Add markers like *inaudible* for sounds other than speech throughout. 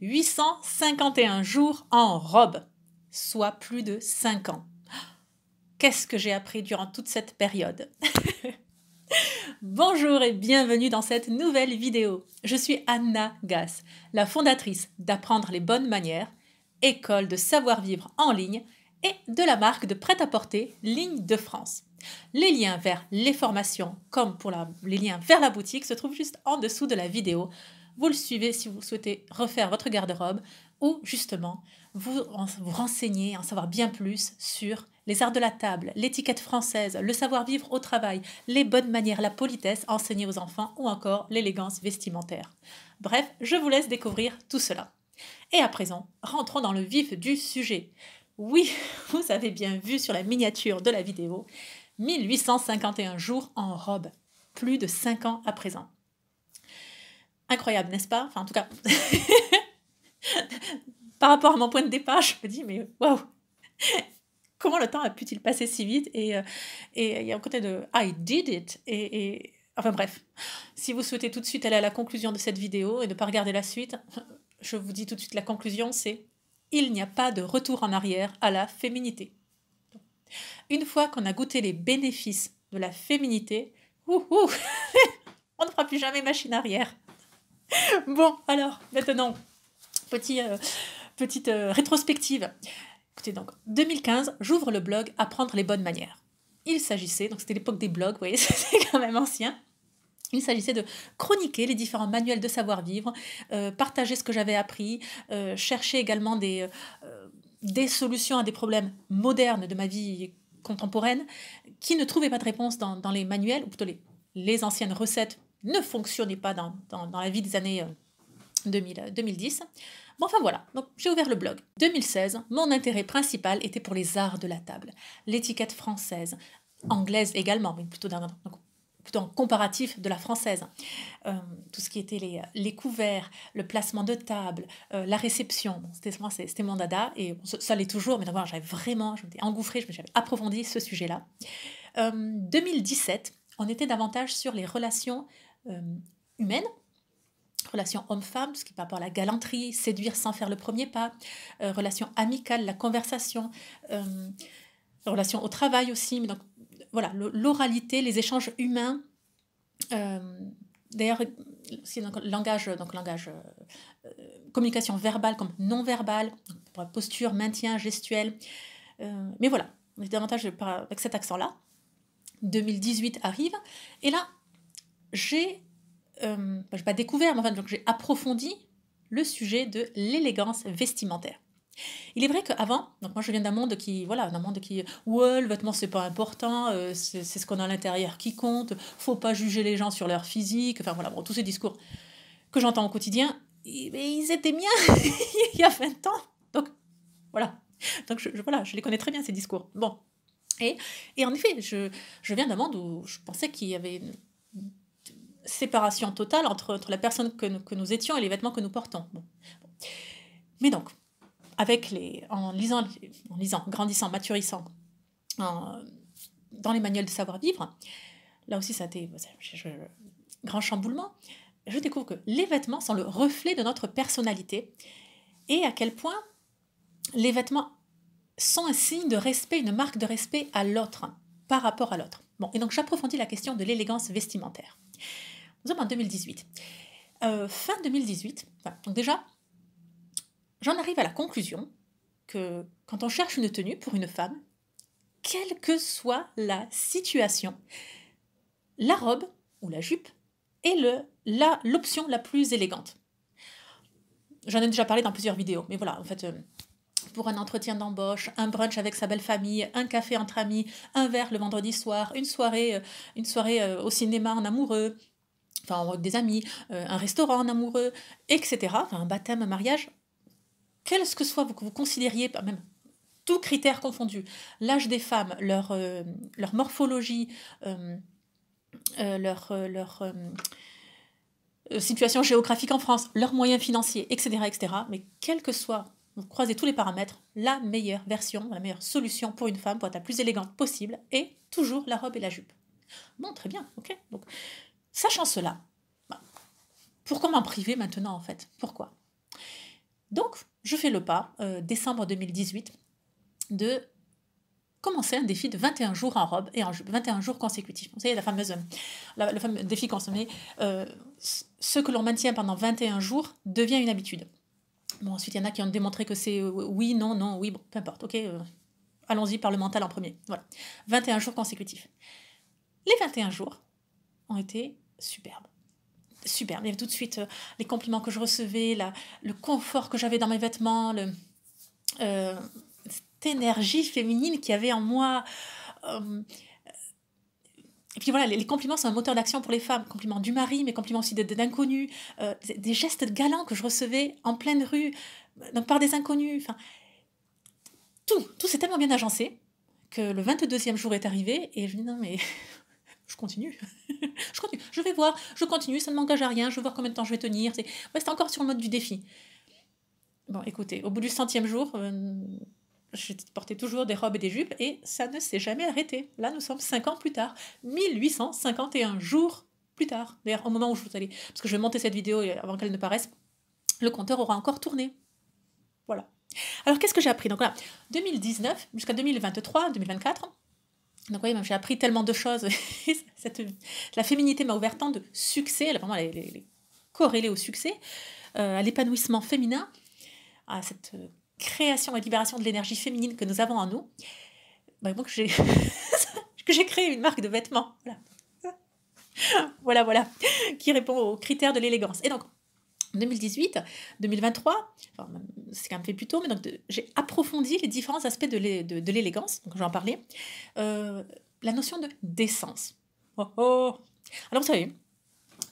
1851 jours en robe, soit plus de 5 ans. Qu'est-ce que j'ai appris durant toute cette période *laughs* Bonjour et bienvenue dans cette nouvelle vidéo. Je suis Anna Gass, la fondatrice d'Apprendre les bonnes manières, école de savoir-vivre en ligne et de la marque de prêt-à-porter Ligne de France. Les liens vers les formations comme pour les liens vers la boutique se trouvent juste en dessous de la vidéo vous le suivez si vous souhaitez refaire votre garde-robe ou justement vous, vous renseigner, en savoir bien plus sur les arts de la table, l'étiquette française, le savoir-vivre au travail, les bonnes manières, la politesse enseignée aux enfants ou encore l'élégance vestimentaire. Bref, je vous laisse découvrir tout cela. Et à présent, rentrons dans le vif du sujet. Oui, *laughs* vous avez bien vu sur la miniature de la vidéo, 1851 jours en robe, plus de 5 ans à présent. Incroyable, n'est-ce pas Enfin, en tout cas, *laughs* par rapport à mon point de départ, je me dis, mais waouh Comment le temps a pu-t-il passer si vite euh, Et il y a un côté de I did it. Et, enfin bref, si vous souhaitez tout de suite aller à la conclusion de cette vidéo et ne pas regarder la suite, je vous dis tout de suite la conclusion, c'est il n'y a pas de retour en arrière à la féminité. Une fois qu'on a goûté les bénéfices de la féminité, *laughs* on ne fera plus jamais machine arrière. *laughs* bon, alors, maintenant, euh, petite euh, rétrospective. Écoutez, donc, 2015, j'ouvre le blog Apprendre les bonnes manières. Il s'agissait, donc c'était l'époque des blogs, vous voyez, *laughs* c'est quand même ancien. Il s'agissait de chroniquer les différents manuels de savoir-vivre, euh, partager ce que j'avais appris, chercher également des, des solutions à des problèmes modernes de ma vie contemporaine qui ne trouvaient pas de réponse dans, les manuels, ou plutôt les, les anciennes recettes ne fonctionnait pas dans, la vie des années 2000, 2010. Mais enfin voilà, donc j'ai ouvert le blog. 2016, mon intérêt principal était pour les arts de la table, l'étiquette française, anglaise également, mais plutôt en comparatif de la française. Euh, tout ce qui était euh, les, couverts, le placement de table, euh, la réception, c'était, c'était mon dada, et ça, l'est toujours, mais d'abord j'avais vraiment, je m'étais engouffré je j'avais approfondi ce sujet-là. 2017, on était davantage sur les relations euh, humaine relation homme-femme, ce qui par rapport à la galanterie, séduire sans faire le premier pas, euh, relation amicale, la conversation, euh, relation au travail aussi. Mais donc, voilà, l'oralité, les échanges humains. D'ailleurs, c'est langage, donc langage, communication verbale comme non verbale, posture, maintien, gestuel. mais voilà, on est davantage avec cet accent-là. 2018 arrive, et là, j'ai, euh, pas découvert, mais enfin, donc j'ai approfondi le sujet de l'élégance vestimentaire. Il est vrai qu'avant, donc moi je viens d'un monde qui, voilà, d'un monde qui, ouais, le vêtement c'est pas important, euh, c'est, ce qu'on a à l'intérieur qui compte, faut pas juger les gens sur leur physique, enfin voilà, bon, tous ces discours que j'entends au quotidien, mais ils étaient miens *laughs* il y a 20 ans. Donc voilà, donc je, voilà, je les connais très bien ces discours. Bon, et, et en effet, je, je viens d'un monde où je pensais qu'il y avait séparation totale entre, entre la personne que nous, étions et les vêtements que nous portons. Mais donc, avec les, en, lisant, en lisant, grandissant, maturissant, dans les manuels de savoir-vivre, là aussi, ça a été un grand chamboulement, je découvre que les vêtements sont le reflet de notre personnalité et à quel point les vêtements sont un signe de respect, une marque de respect à l'autre, par rapport à l'autre. Bon, et donc j'approfondis la question de l'élégance vestimentaire. Nous sommes en 2018. Euh, fin 2018, donc déjà, j'en arrive à la conclusion que quand on cherche une tenue pour une femme, quelle que soit la situation, la robe ou la jupe est l'option la, plus élégante. J'en ai déjà parlé dans plusieurs vidéos, mais voilà, en fait, euh, pour un entretien d'embauche, un brunch avec sa belle famille, un café entre amis, un verre le vendredi soir, une soirée, euh, une soirée au cinéma en amoureux, enfin des amis, euh, un restaurant, un amoureux, etc. Enfin, un baptême, un mariage, quel que soit que vous, considériez, même tous critères confondus, l'âge des femmes, leur, euh, leur morphologie, euh, leur, leur situation géographique en France, leurs moyens financiers, etc., etc. Mais quel que soit, vous croisez tous les paramètres, la meilleure version, la meilleure solution pour une femme, pour être la plus élégante possible, est toujours la robe et la jupe. Bon, très bien, ok. Donc, Sachant cela, bah, pourquoi m'en priver maintenant en fait Pourquoi Donc, je fais le pas, euh, décembre 2018, de commencer un défi de 21 jours en robe et en jupe, 21 jours consécutifs. Vous savez, la fameuse, le fameux défi consommé, euh, ce que l'on maintient pendant 21 jours devient une habitude. Bon, ensuite, il y en a qui ont démontré que c'est euh, oui, non, non, oui, bon, peu importe, ok, allons-y par le mental en premier. Voilà, 21 jours consécutifs. Les 21 jours ont été superbe. Superbe. Il tout de suite euh, les compliments que je recevais, le confort que j'avais dans mes vêtements, le, euh, cette énergie féminine qu'il y avait en moi. Euh, et puis voilà, les, compliments sont un moteur d'action pour les femmes. Compliments du mari, mais compliments aussi d'inconnus, des, gestes galants que je recevais en pleine rue, donc par des inconnus. Enfin, tout, tout s'est tellement bien agencé que le 22e jour est arrivé et je me dis non mais je continue. *laughs* je continue. Je vais voir, je continue, ça ne m'engage à rien, je vais voir combien de temps je vais tenir. C'est ouais, encore sur le mode du défi. Bon, écoutez, au bout du centième jour, euh, je portais toujours des robes et des jupes et ça ne s'est jamais arrêté. Là, nous sommes cinq ans plus tard, 1851 jours plus tard. D'ailleurs, au moment où je vous allez, parce que je vais monter cette vidéo avant qu'elle ne paraisse, le compteur aura encore tourné. Voilà. Alors, qu'est-ce que j'ai appris Donc là, 2019 jusqu'à 2023, 2024, donc oui, j'ai appris tellement de choses. *laughs* Cette, la féminité m'a ouvert tant de succès, elle, vraiment, elle, est corrélée au succès, euh, à l'épanouissement féminin, à cette euh, création et libération de l'énergie féminine que nous avons en nous. donc bah, moi, que j'ai, *laughs* que j'ai créé une marque de vêtements. Voilà. *laughs* voilà, voilà, qui répond aux critères de l'élégance. Et donc, 2018, 2023, c'est quand même fait plus tôt, mais donc j'ai approfondi les différents aspects de l'élégance, de, donc j'en parlais, euh, la notion de décence. Oh, oh. Alors vous savez,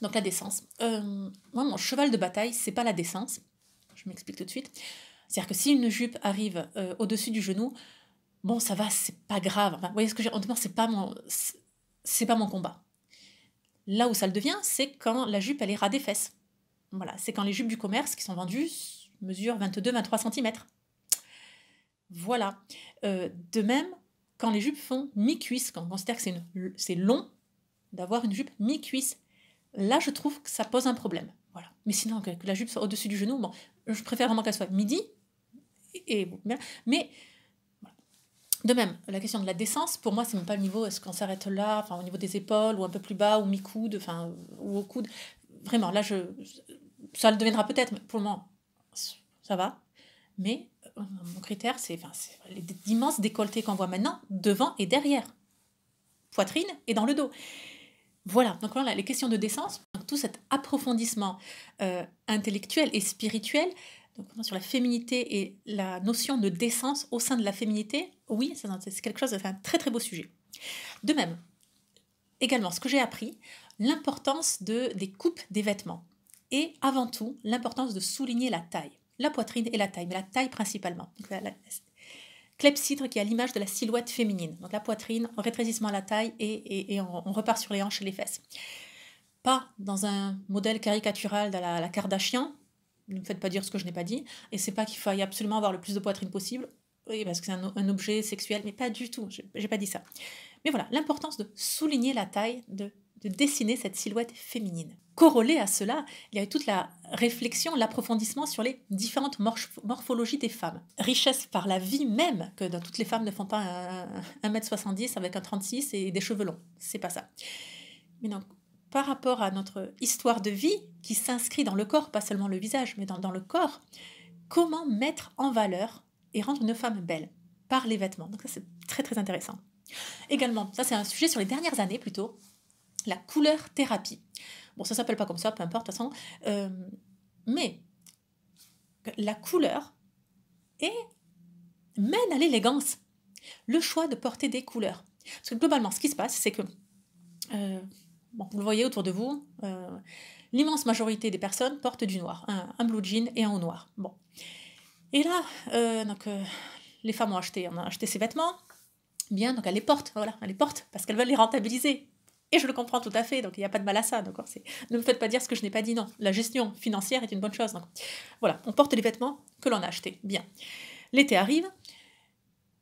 donc la décence. Euh, moi, mon cheval de bataille, c'est pas la décence. Je m'explique tout de suite. C'est-à-dire que si une jupe arrive euh, au-dessus du genou, bon, ça va, c'est pas grave. vous voyez ce que j'ai Honnêtement, c'est pas mon, c'est pas mon combat. Là où ça le devient, c'est quand la jupe elle est ras des fesses. Voilà, c'est quand les jupes du commerce qui sont vendues mesurent 22-23 cm. Voilà. Euh, de même, quand les jupes font mi-cuisse, quand on considère que c'est long d'avoir une jupe mi-cuisse, là je trouve que ça pose un problème. Voilà. Mais sinon, que la jupe soit au-dessus du genou, bon, je préfère vraiment qu'elle soit midi. Et, bien. mais voilà. de même, la question de la décence, pour moi, c'est même pas le niveau, est-ce qu'on s'arrête là, au niveau des épaules, ou un peu plus bas, ou mi-coude, enfin, ou au coude. Vraiment, là, je, ça le deviendra peut-être, pour le moment, ça va. Mais euh, mon critère, c'est enfin, les immenses décolletés qu'on voit maintenant, devant et derrière, poitrine et dans le dos. Voilà, donc voilà, les questions de décence, tout cet approfondissement euh, intellectuel et spirituel, donc sur la féminité et la notion de décence au sein de la féminité, oui, c'est quelque chose, c'est un très très beau sujet. De même, également, ce que j'ai appris, l'importance de, des coupes des vêtements et avant tout l'importance de souligner la taille, la poitrine et la taille, mais la taille principalement. clepsydre qui a l'image de la silhouette féminine, donc la poitrine, en rétrécissement à la taille et, on, repart sur les hanches et les fesses. Pas dans un modèle caricatural de la, Kardashian, ne me faites pas dire ce que je n'ai pas dit, et c'est pas qu'il faille absolument avoir le plus de poitrine possible, oui, parce que c'est un, objet sexuel, mais pas du tout, j'ai pas dit ça. Mais voilà, l'importance de souligner la taille, de dessiner cette silhouette féminine. Corollé à cela, il y a toute la réflexion, l'approfondissement sur les différentes morphologies des femmes. Richesse par la vie même, que dans toutes les femmes ne font pas 1m70 avec un 36 et des cheveux longs. C'est pas ça. Mais donc, par rapport à notre histoire de vie, qui s'inscrit dans le corps, pas seulement le visage, mais dans, dans le corps, comment mettre en valeur et rendre une femme belle par les vêtements. Donc ça, c'est très très intéressant. Également, ça c'est un sujet sur les dernières années plutôt, la couleur thérapie. Bon, ça s'appelle pas comme ça, peu importe, de toute façon. Euh, mais la couleur est, mène à l'élégance. Le choix de porter des couleurs. Parce que globalement, ce qui se passe, c'est que, euh, bon, vous le voyez autour de vous, euh, l'immense majorité des personnes portent du noir, un, blue jean et un haut noir. Bon. Et là, donc, les femmes ont acheté, on acheté ces vêtements, bien, donc elles les portent, voilà, elles les portent parce qu'elles veulent les rentabiliser. Et je le comprends tout à fait, donc il n'y a pas de mal à ça, hein, Ne me faites pas dire ce que je n'ai pas dit, non. La gestion financière est une bonne chose. Voilà, on porte les vêtements que l'on a achetés. Bien. L'été arrive,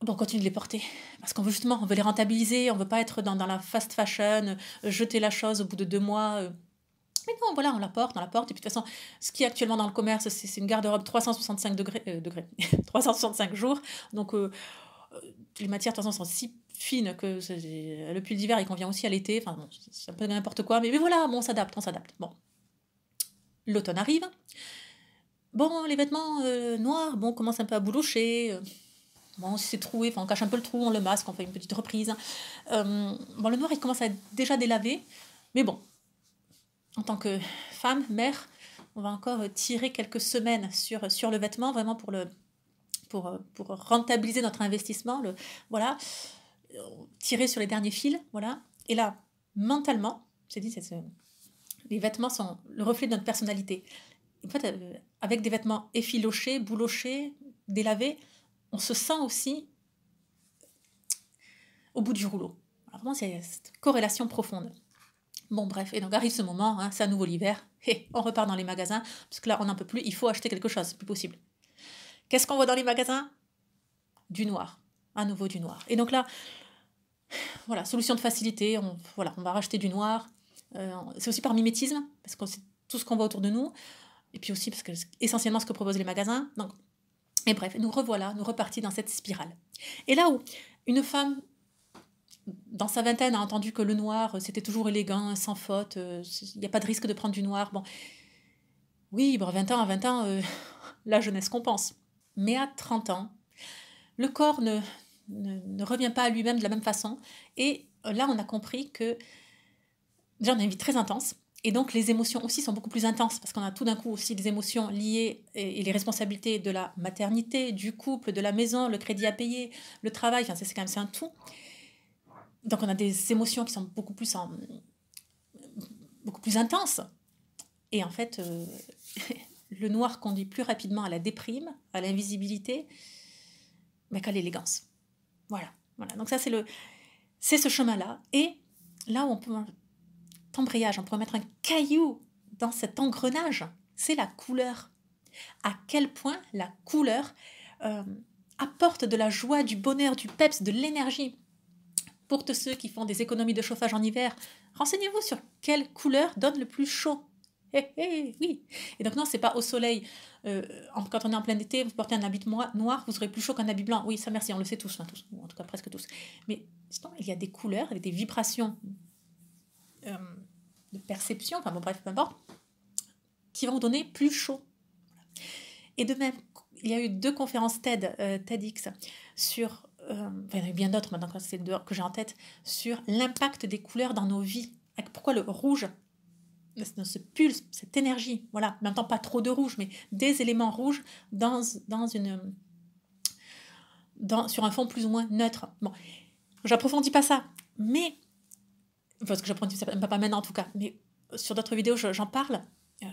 Bon, on continue de les porter. Parce qu'on veut justement, on veut les rentabiliser, on veut pas être dans, la fast fashion, euh, jeter la chose au bout de deux mois. Euh. Mais non, voilà, on la porte, on la porte. Et puis de toute façon, ce qui est actuellement dans le commerce, c'est une garde-robe 365 degrés, euh, degrés 365 *laughs* jours. Donc les matières, de toute façon, sont si fine que le pull d'hiver il convient aussi à l'été, enfin c'est un peu n'importe quoi, mais, mais, voilà, bon, on s'adapte, on s'adapte. Bon, l'automne arrive. Bon, les vêtements euh, noirs, bon, commencent un peu à boulocher. Euh, bon, s'est c'est troué, enfin, on cache un peu le trou, on le masque, on fait une petite reprise. Euh, bon, le noir, il commence à être déjà délavé, mais bon, en tant que femme, mère, on va encore tirer quelques semaines sur, sur le vêtement, vraiment pour le, pour, pour, rentabiliser notre investissement. Le, voilà. Euh, tirer sur les derniers fils, voilà. Et là, mentalement, j'ai dit, les vêtements sont le reflet de notre personnalité. En fait, euh, avec des vêtements effilochés, boulochés, délavés, on se sent aussi au bout du rouleau. Alors vraiment, c'est cette corrélation profonde. Bon, bref, et donc arrive ce moment, hein, c'est à nouveau l'hiver, *laughs* et on repart dans les magasins, parce que là, on n'en peut plus, il faut acheter quelque chose, c'est plus possible. Qu'est-ce qu'on voit dans les magasins Du noir à nouveau du noir. Et donc là, voilà, solution de facilité, on, voilà, on va racheter du noir. Euh, c'est aussi par mimétisme, parce que c'est tout ce qu'on voit autour de nous, et puis aussi parce que c'est essentiellement ce que proposent les magasins. Donc, et bref, nous revoilà, nous repartis dans cette spirale. Et là où une femme dans sa vingtaine a entendu que le noir, euh, c'était toujours élégant, sans faute, euh, il n'y a pas de risque de prendre du noir, bon, oui, bon, 20 ans à 20 ans, *laughs* la jeunesse compense. Mais à 30 ans, le corps ne, revient pas à lui-même de la même façon. Et euh, là, on a compris que déjà, on a une vie très intense. Et donc, les émotions aussi sont beaucoup plus intenses parce qu'on a tout d'un coup aussi des émotions liées et, les responsabilités de la maternité, du couple, de la maison, le crédit à payer, le travail. c'est quand même un tout. Donc, on a des émotions qui sont beaucoup plus, beaucoup plus intenses. Et en fait, euh, *laughs* le noir conduit plus rapidement à la déprime, à l'invisibilité, mais quelle l'élégance. Voilà, voilà. Donc ça, c'est le, c'est ce chemin-là. Et là où on peut, embrayage, on peut mettre un caillou dans cet engrenage, c'est la couleur. À quel point la couleur euh, apporte de la joie, du bonheur, du peps, de l'énergie. Pour tous ceux qui font des économies de chauffage en hiver, renseignez-vous sur quelle couleur donne le plus chaud oui. Et donc non, c'est pas au soleil. Euh, quand on est en plein été, vous portez un habit noir, vous serez plus chaud qu'un habit blanc. Oui, ça merci, on le sait tous, hein, en tout cas presque tous. Mais il y a des couleurs, avec des vibrations euh, de perception, enfin bon bref, peu importe, qui vont vous donner plus chaud. Et de même, il y a eu deux conférences TED, euh, TEDx, sur, enfin, il y en a eu bien d'autres maintenant que, que j'ai en tête, sur l'impact des couleurs dans nos vies. Pourquoi le rouge ce pulse, cette énergie, voilà, maintenant pas trop de rouge, mais des éléments rouges dans, dans une, dans, sur un fond plus ou moins neutre. Bon, j'approfondis pas ça, mais, parce que j'approfondis ça pas maintenant en tout cas, mais euh, sur d'autres vidéos j'en parle, euh,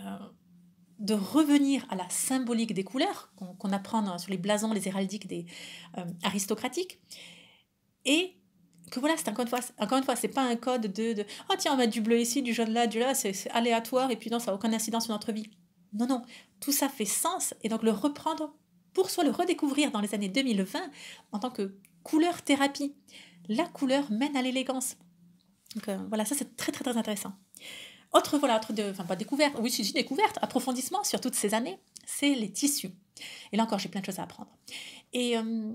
de revenir à la symbolique des couleurs qu'on apprend sur les blasons, les héraldiques des euh, aristocratiques, et que voilà, c'est encore une fois, encore une fois, c'est pas un code de, de oh tiens, on va du bleu ici, du jaune là, du là, c'est aléatoire et puis non, ça n'a aucune incidence sur notre vie. Non, non, tout ça fait sens et donc le reprendre pour soi, le redécouvrir dans les années 2020 en tant que couleur thérapie. La couleur mène à l'élégance. Donc euh, voilà, ça c'est très très très intéressant. Autre voilà, autre de, enfin pas découverte, oui, une découverte, approfondissement sur toutes ces années, c'est les tissus. Et là encore, j'ai plein de choses à apprendre. Et euh,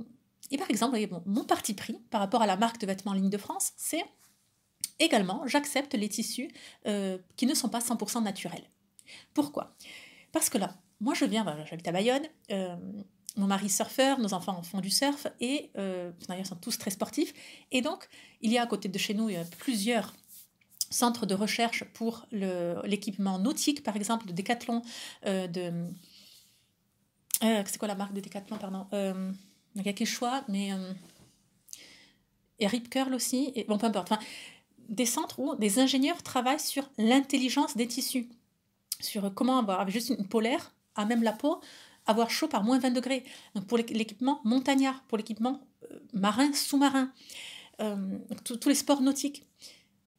et par exemple, mon parti pris par rapport à la marque de vêtements Ligne de France, c'est également, j'accepte les tissus euh, qui ne sont pas 100% naturels. Pourquoi Parce que là, moi je viens, j'habite à Bayonne, euh, mon mari surfeur, nos enfants font du surf, et euh, d'ailleurs ils sont tous très sportifs. Et donc, il y a à côté de chez nous plusieurs centres de recherche pour l'équipement nautique, par exemple, de Decathlon, de... c'est quoi la marque de Decathlon, pardon il y a quelques choix, mais. eric euh, et Rip Curl aussi, et, bon, peu importe. Enfin, des centres où des ingénieurs travaillent sur l'intelligence des tissus, sur comment avoir juste une polaire, à même la peau, avoir chaud par moins 20 degrés. pour l'équipement montagnard, pour l'équipement euh, marin, sous-marin, euh, tous les sports nautiques.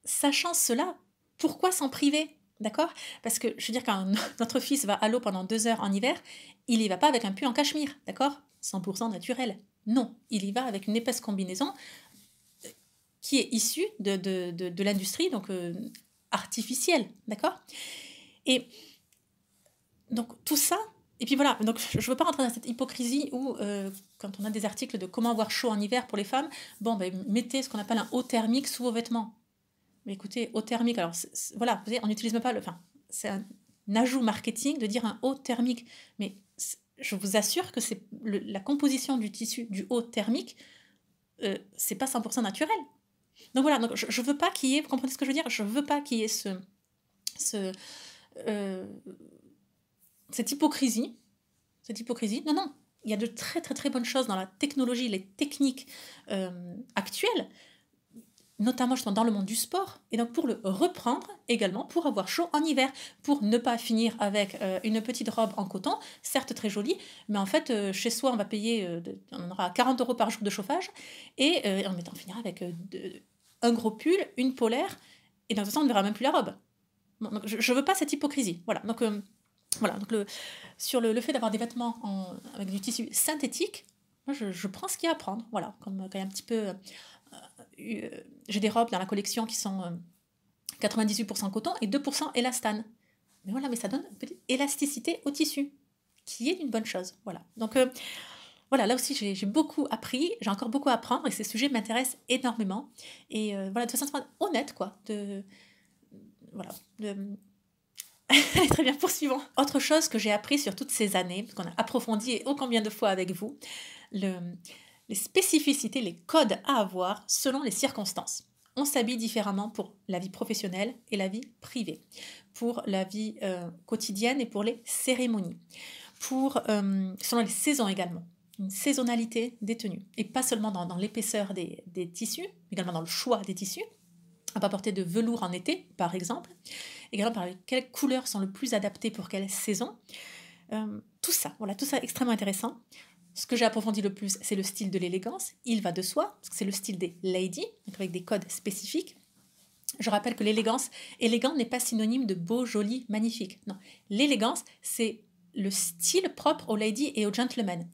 Sachant cela, pourquoi s'en priver D'accord Parce que je veux dire, quand *laughs* notre fils va à l'eau pendant deux heures en hiver, il n'y va pas avec un pull en cachemire, d'accord 100% naturel. Non, il y va avec une épaisse combinaison euh, qui est issue de, l'industrie, donc euh, artificielle, d'accord Et donc tout ça, et puis voilà, donc je ne veux pas rentrer dans cette hypocrisie où, euh, quand on a des articles de comment avoir chaud en hiver pour les femmes, bon, ben, mettez ce qu'on appelle un haut thermique sous vos vêtements. Mais écoutez, haut thermique, alors voilà, vous on n'utilise même pas le. Enfin, c'est un ajout marketing de dire un haut thermique. Mais je vous assure que c'est la composition du tissu du haut thermique, euh, c'est pas 100% naturel. Donc voilà, donc je, je veux pas qu'il y ait, vous comprenez ce que je veux dire Je veux pas qu'il y ait ce, ce euh, cette hypocrisie, cette hypocrisie. Non, non, il y a de très très très bonnes choses dans la technologie, les techniques euh, actuelles, notamment dans le monde du sport, et donc pour le reprendre également, pour avoir chaud en hiver, pour ne pas finir avec euh, une petite robe en coton, certes très jolie, mais en fait, euh, chez soi, on va payer, euh, on aura 40 euros par jour de chauffage, et on va en finir avec un gros pull, une polaire, et de toute façon, on ne verra même plus la robe. je ne veux pas cette hypocrisie. Voilà, donc, voilà, donc sur le, fait d'avoir des vêtements avec du tissu synthétique, je, prends ce qu'il y a à prendre, voilà, comme quand il y un petit peu euh, j'ai des robes dans la collection qui sont 98% euh, coton et 2% élastane. Mais voilà, mais ça donne une petite élasticité au tissu, qui est une bonne chose. Voilà. Donc euh, voilà, là aussi j'ai beaucoup appris, j'ai encore beaucoup à apprendre et ces sujets m'intéressent énormément. Et voilà, de façon honnête, quoi. De, voilà. De... *laughs* Très bien, poursuivons. Autre chose que j'ai appris sur toutes ces années, qu'on a approfondi et ô combien de fois avec vous, le, les spécificités, les codes à avoir selon les circonstances. On s'habille différemment pour la vie professionnelle et la vie privée, pour la vie euh, quotidienne et pour les cérémonies, pour, euh, selon les saisons également une saisonnalité des tenues. Et pas seulement dans, l'épaisseur des, tissus, tissus, également dans le choix des tissus. À pas porter de velours en été, par exemple. Également, par quelles couleurs sont le plus adaptées pour quelle saison. Euh, tout ça, voilà, tout ça extrêmement intéressant. Ce que j'ai approfondi le plus, c'est le style de l'élégance. Il va de soi, parce que c'est le style des ladies, avec des codes spécifiques. Je rappelle que l'élégance, élégant n'est pas synonyme de beau, joli, magnifique. Non, l'élégance, c'est le style propre aux ladies et aux gentlemen,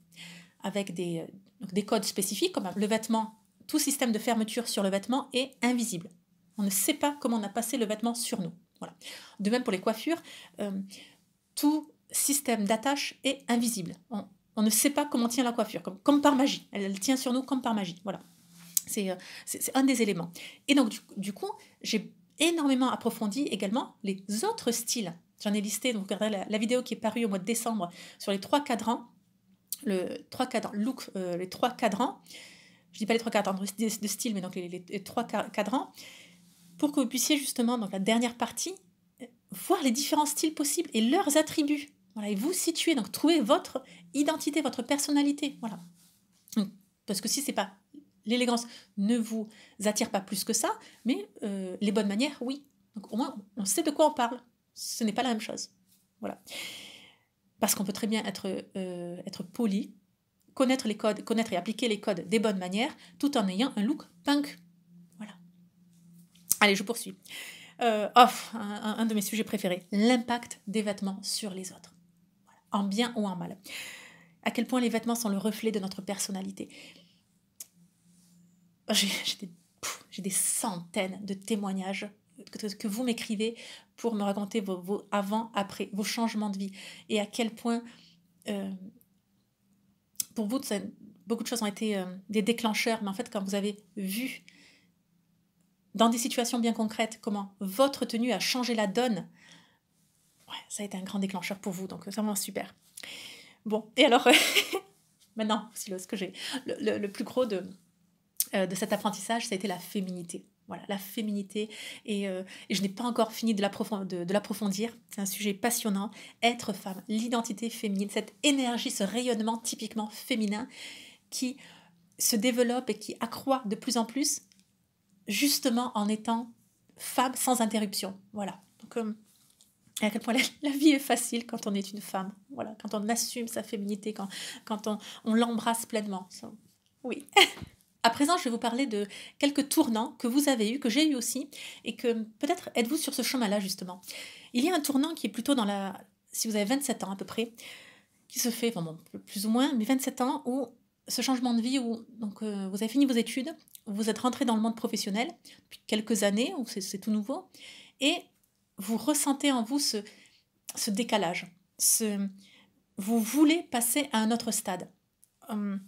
avec des, euh, des codes spécifiques, comme le vêtement, tout système de fermeture sur le vêtement est invisible. On ne sait pas comment on a passé le vêtement sur nous. Voilà. De même pour les coiffures, euh, tout système d'attache est invisible. On ne sait pas comment tient la coiffure, comme, par magie. Elle, tient sur nous comme par magie. Voilà. C'est euh, un des éléments. Et donc, du, coup, j'ai énormément approfondi également les autres styles. J'en ai listé, donc regardez la, vidéo qui est parue au mois de décembre sur les trois cadrans, le trois cadrans, look, euh, les trois cadrans. Je ne dis pas les trois cadrans de, style, mais donc les, les, trois cadrans, pour que vous puissiez justement, dans la dernière partie, euh, voir les différents styles possibles et leurs attributs et vous situez, donc trouvez votre identité, votre personnalité. Voilà. Parce que si c'est pas l'élégance ne vous attire pas plus que ça, mais euh, les bonnes manières, oui. Donc au moins, on sait de quoi on parle. Ce n'est pas la même chose. Voilà. Parce qu'on peut très bien être, euh, poli, connaître les codes, connaître et appliquer les codes des bonnes manières, tout en ayant un look punk. Voilà. Allez, je poursuis. Euh, off, un de mes sujets préférés, l'impact des vêtements sur les autres en bien ou en mal. À quel point les vêtements sont le reflet de notre personnalité. J'ai des, centaines de témoignages que, vous m'écrivez pour me raconter vos, avant-après, vos changements de vie et à quel point euh, pour vous, beaucoup de choses ont été euh, des déclencheurs, mais en fait, quand vous avez vu dans des situations bien concrètes comment votre tenue a changé la donne ouais, ça a été un grand déclencheur pour vous, donc c'est euh, vraiment super. Bon, et alors, *laughs* maintenant, ce que j'ai, le, plus gros de, euh, de cet apprentissage, ça a été la féminité. Voilà, la féminité. Et, euh, je n'ai pas encore fini de l'approfondir. C'est un sujet passionnant. Être femme, l'identité féminine, cette énergie, ce rayonnement typiquement féminin qui se développe et qui accroît de plus en plus, justement en étant femme sans interruption. Voilà. Donc, à quel point *laughs* la, vie est facile quand on est une femme, voilà, quand on assume sa féminité, quand, quand on, l'embrasse pleinement. Oui. *laughs* À présent, je vais vous parler de quelques tournants que vous avez eus, que j'ai eu aussi, et que peut-être êtes-vous sur ce chemin-là, justement. Il y a un tournant qui est plutôt dans la... Si vous avez 27 ans à peu près, qui se fait, bon, plus ou moins, mais 27 ans, où ce changement de vie, où donc, euh, vous avez fini vos études, vous êtes rentré dans le monde professionnel depuis quelques années, où c'est tout nouveau, et vous ressentez en vous ce, ce décalage. Ce, vous voulez passer à un autre stade. Hum.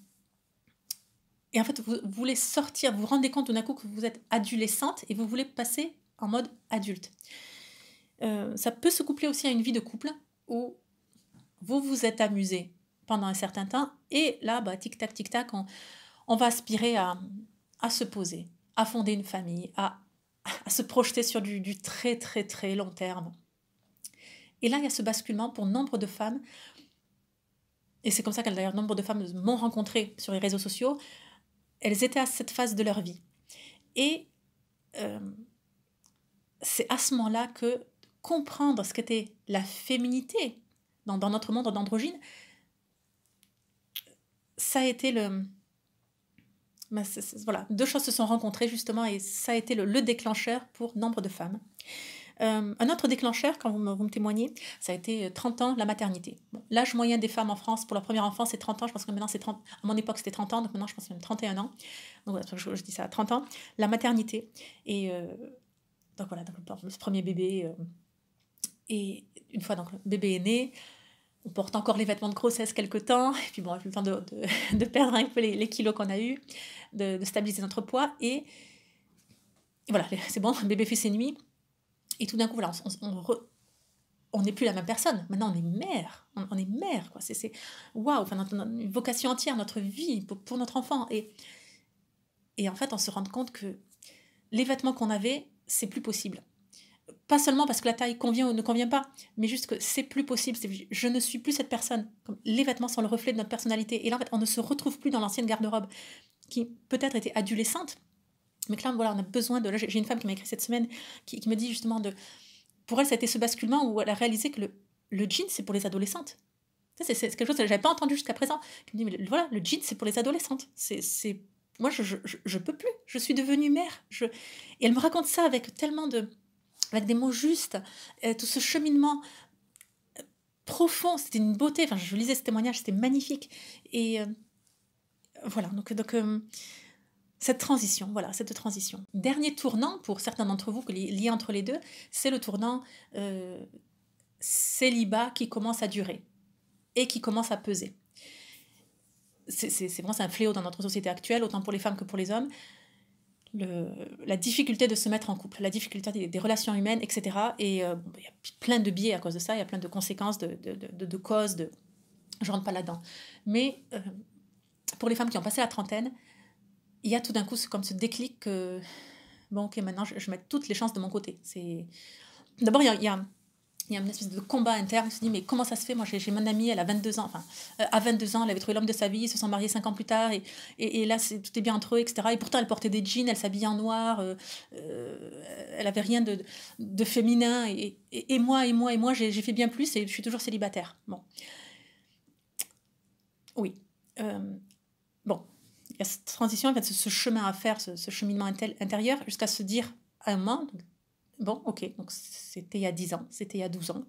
et en fait, vous, voulez sortir, vous vous rendez compte tout d'un coup que vous êtes adolescente et vous voulez passer en mode adulte. Euh, ça peut se coupler aussi à une vie de couple où vous vous êtes amusé pendant un certain temps et là, bah, tic-tac, tic-tac, on, on, va aspirer à, à se poser, à fonder une famille, à à se projeter sur du, très très très long terme. Et là, il y a ce basculement pour nombre de femmes, et c'est comme ça qu'elles d'ailleurs nombre de femmes m'ont rencontré sur les réseaux sociaux, elles étaient à cette phase de leur vie. Et euh, c'est à ce moment-là que comprendre ce qu'était la féminité dans, dans notre monde d'androgyne, ça a été le, bah, voilà, deux choses se sont rencontrées justement et ça a été le, déclencheur pour nombre de femmes. Euh, un autre déclencheur, quand vous me, témoignez, ça a été 30 euh, ans, la maternité. L'âge moyen des femmes en France pour leur premier enfant, c'est 30 ans. Je pense que maintenant, c'est 30... À mon époque, c'était 30 ans, donc maintenant, je pense que c'est 31 ans. Donc, je, je, dis ça à 30 ans. La maternité. Et euh, donc, voilà, donc, ce premier bébé. et une fois donc, le bébé est né, on porte encore les vêtements de grossesse quelques temps, et puis bon, on a eu le temps de, *laughs* de, perdre un peu les, kilos qu'on a eu, de, stabiliser notre poids, et voilà, c'est bon, bébé fait ses nuits, et tout d'un coup, voilà, on, on, n'est plus la même personne. Maintenant, on est mère. On, est mère, quoi. C'est waouh, enfin, une vocation entière, notre vie pour, notre enfant. Et, et en fait, on se rend compte que les vêtements qu'on avait, c'est plus possible pas seulement parce que la taille convient ou ne convient pas, mais juste que c'est plus possible, je ne suis plus cette personne. les vêtements sont le reflet de notre personnalité. Et là, en fait, on ne se retrouve plus dans l'ancienne garde-robe qui peut-être était adolescente, mais que là, voilà, on a besoin de... J'ai une femme qui m'a écrit cette semaine qui, me dit justement de... Pour elle, ça a été ce basculement où elle a réalisé que le, le jean, c'est pour les adolescentes. C'est quelque chose que j'avais pas entendu jusqu'à présent. Elle me dit, mais voilà, le jean, c'est pour les adolescentes. C'est moi, je, ne peux plus. Je suis devenue mère. Je... Et elle me raconte ça avec tellement de, avec des mots justes, euh, tout ce cheminement euh, profond, c'était une beauté. Enfin, je lisais ce témoignage, c'était magnifique. Et euh, voilà, donc, donc cette transition, voilà, cette transition. Dernier tournant pour certains d'entre vous que lié entre les deux, c'est le tournant célibat qui commence à durer et qui commence à peser. C'est vraiment un fléau dans notre société actuelle, autant pour les femmes que pour les hommes le, la difficulté de se mettre en couple, la difficulté des, relations humaines, etc. Et euh, bah, il y a plein de biais à cause de ça, il y a plein de conséquences, de, de, de, causes, de... je rentre pas là-dedans. Mais euh, pour les femmes qui ont passé la trentaine, il y a tout d'un coup comme ce déclic que, bon ok, maintenant je, mets toutes les chances de mon côté. C'est D'abord, il y a il y a une espèce de combat interne. Il se dit, mais comment ça se fait Moi, j'ai mon amie, elle a 22 ans. Enfin, euh, à 22 ans, elle avait trouvé l'homme de sa vie, ils se sont mariés 5 ans plus tard, et, et, là, tout est bien entre eux, etc. Et pourtant, elle portait des jeans, elle s'habillait en noir, euh, euh, elle avait rien de, féminin. Et, et, moi, et moi, et moi, j'ai fait bien plus, et je suis toujours célibataire. Bon. Oui. bon. Il y a cette transition, en fait, ce, chemin à faire, ce, ce cheminement intérieur, jusqu'à se dire à un moment, Bon, ok, donc c'était il y a 10 ans, c'était il y a 12 ans.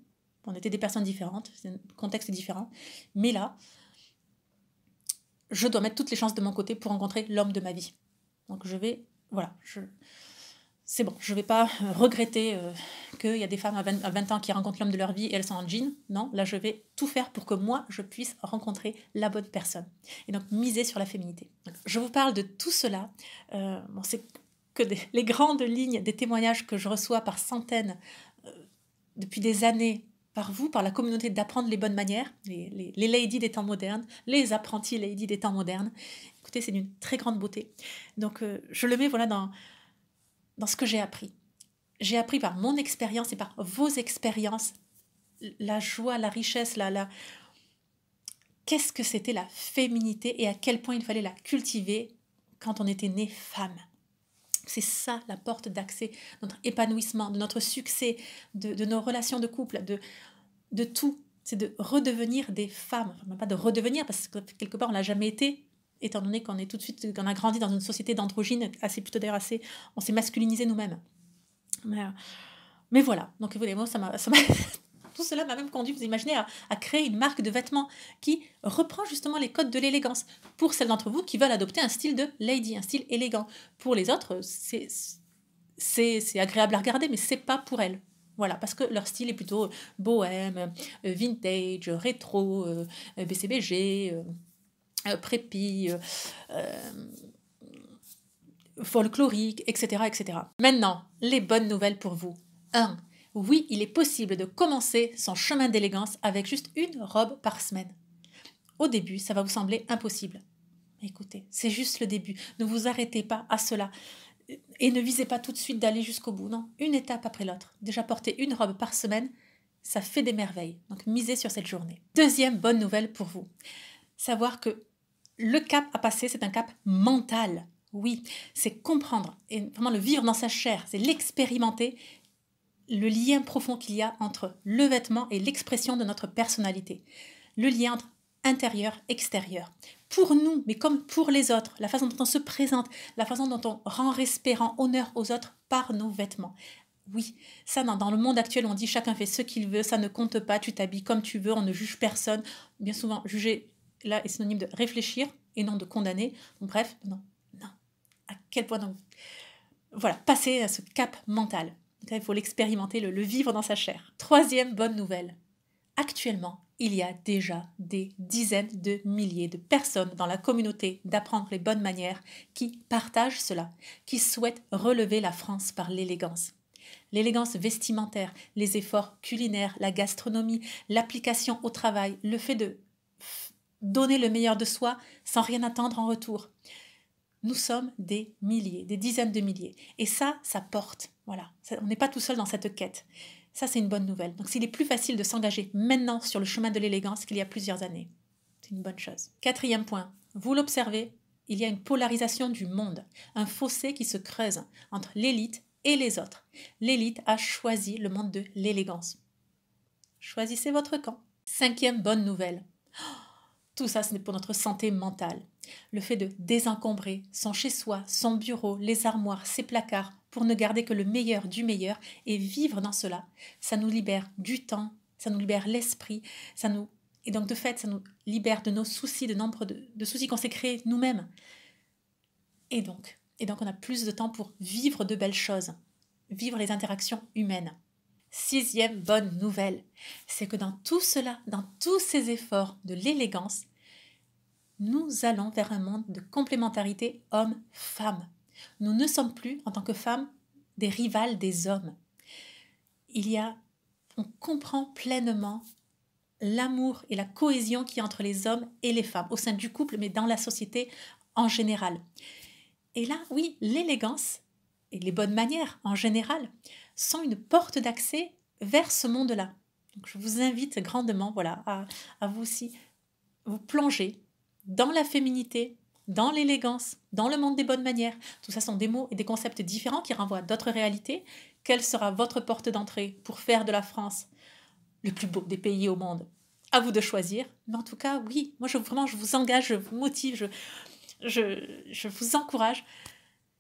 On était des personnes différentes, un contexte différent. Mais là, je dois mettre toutes les chances de mon côté pour rencontrer l'homme de ma vie. Donc je vais, voilà, je, c'est bon, je ne vais pas regretter euh, qu'il y a des femmes à 20, ans qui rencontrent l'homme de leur vie et elles sont en jean. Non, là, je vais tout faire pour que moi, je puisse rencontrer la bonne personne. Et donc, miser sur la féminité. je vous parle de tout cela. Euh, bon, c'est que les grandes lignes des témoignages que je reçois par centaines euh, depuis des années par vous, par la communauté d'apprendre les bonnes manières, les, les, ladies des temps modernes, les apprentis ladies des temps modernes. Écoutez, c'est d'une très grande beauté. Donc, euh, je le mets voilà dans, ce que j'ai appris. J'ai appris par mon expérience et par vos expériences la joie, la richesse, la, la... qu'est-ce que c'était la féminité et à quel point il fallait la cultiver quand on était né femme. C'est ça la porte d'accès, notre épanouissement, de notre succès, de, nos relations de couple, de, de tout. C'est de redevenir des femmes. pas de redevenir, parce que quelque part, on l'a jamais été, étant donné qu'on est tout de suite, qu'on a grandi dans une société d'androgyne, assez plutôt d'ailleurs on s'est masculinisé nous-mêmes. Euh, mais, voilà. Donc, vous voyez, moi, ça m'a *laughs* Tout cela m'a même conduit, vous imaginez, à, créer une marque de vêtements qui reprend justement les codes de l'élégance. Pour celles d'entre vous qui veulent adopter un style de lady, un style élégant. Pour les autres, c'est agréable à regarder, mais c'est pas pour elles. Voilà, parce que leur style est plutôt euh, bohème, euh, vintage, rétro, euh, BCBG, prépi, folklorique, etc., etc. Maintenant, les bonnes nouvelles pour vous. 1 oui, il est possible de commencer son chemin d'élégance avec juste une robe par semaine. Au début, ça va vous sembler impossible. Écoutez, c'est juste le début. Ne vous arrêtez pas à cela et ne visez pas tout de suite d'aller jusqu'au bout. Non, une étape après l'autre. Déjà porter une robe par semaine, ça fait des merveilles. Donc misez sur cette journée. Deuxième bonne nouvelle pour vous. Savoir que le cap à passer, c'est un cap mental. Oui, c'est comprendre et vraiment le vivre dans sa chair, c'est l'expérimenter le lien profond qu'il y a entre le vêtement et l'expression de notre personnalité. Le lien entre intérieur, extérieur. Pour nous, mais comme pour les autres, la façon dont on se présente, la façon dont on rend respect, rend honneur aux autres par nos vêtements. Oui, ça dans, le monde actuel, on dit chacun fait ce qu'il veut, ça ne compte pas, tu t'habilles comme tu veux, on ne juge personne. Bien souvent, juger, là, est synonyme de réfléchir et non de condamner. bref, non, non. À quel point donc Voilà, passer à ce cap mental. Il faut l'expérimenter, le, vivre dans sa chair. Troisième bonne nouvelle. Actuellement, il y a déjà des dizaines de milliers de personnes dans la communauté d'apprendre les bonnes manières qui partagent cela, qui souhaitent relever la France par l'élégance. L'élégance vestimentaire, les efforts culinaires, la gastronomie, l'application au travail, le fait de donner le meilleur de soi sans rien attendre en retour. Nous sommes des milliers, des dizaines de milliers. Et ça, ça porte. Voilà, on n'est pas tout seul dans cette quête. Ça, c'est une bonne nouvelle. Donc, s'il est plus facile de s'engager maintenant sur le chemin de l'élégance qu'il y a plusieurs années, c'est une bonne chose. Quatrième point, vous l'observez, il y a une polarisation du monde, un fossé qui se creuse entre l'élite et les autres. L'élite a choisi le monde de l'élégance. Choisissez votre camp. Cinquième bonne nouvelle. Oh, tout ça, ce n'est pour notre santé mentale. Le fait de désencombrer son chez-soi, son bureau, les armoires, ses placards, pour ne garder que le meilleur du meilleur et vivre dans cela. Ça nous libère du temps, ça nous libère l'esprit, ça nous et donc de fait ça nous libère de nos soucis, de nombre de, soucis qu'on s'est créés nous-mêmes. Et donc, et donc on a plus de temps pour vivre de belles choses, vivre les interactions humaines. Sixième bonne nouvelle, c'est que dans tout cela, dans tous ces efforts de l'élégance, nous allons vers un monde de complémentarité homme-femme. Nous ne sommes plus, en tant que femmes, des rivales des hommes. Il y a, on comprend pleinement l'amour et la cohésion qui y a entre les hommes et les femmes, au sein du couple, mais dans la société en général. Et là, oui, l'élégance et les bonnes manières en général sont une porte d'accès vers ce monde-là. je vous invite grandement voilà, à, à vous aussi vous plonger dans la féminité, dans l'élégance, dans le monde des bonnes manières. Tout ça sont des mots et des concepts différents qui renvoient à d'autres réalités. Quelle sera votre porte d'entrée pour faire de la France le plus beau des pays au monde À vous de choisir. Mais en tout cas, oui, moi je, vraiment je vous engage, je vous motive, je, je, je vous encourage,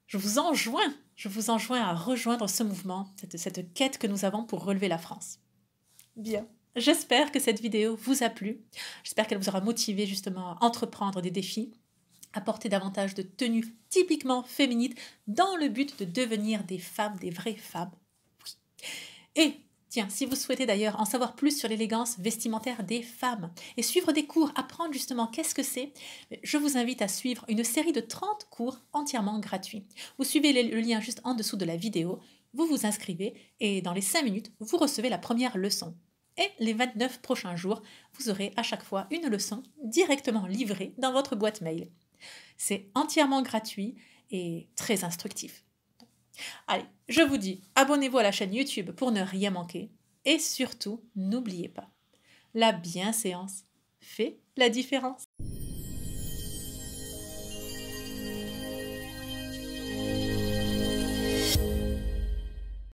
je vous enjoins, je vous enjoins à rejoindre ce mouvement, cette, cette quête que nous avons pour relever la France. Bien. J'espère que cette vidéo vous a plu. J'espère qu'elle vous aura motivé justement à entreprendre des défis apporter davantage de tenues typiquement féminines dans le but de devenir des femmes, des vraies femmes. Et Tiens, si vous souhaitez d'ailleurs en savoir plus sur l'élégance vestimentaire des femmes et suivre des cours, apprendre justement qu'est-ce que c'est, je vous invite à suivre une série de 30 cours entièrement gratuits. Vous suivez le lien juste en dessous de la vidéo, vous vous inscrivez et dans les 5 minutes, vous recevez la première leçon. Et les 29 prochains jours, vous aurez à chaque fois une leçon directement livrée dans votre boîte mail. C'est entièrement gratuit et très instructif. Allez, je vous dis, abonnez-vous à la chaîne YouTube pour ne rien manquer. Et surtout, n'oubliez pas, la bienséance fait la différence.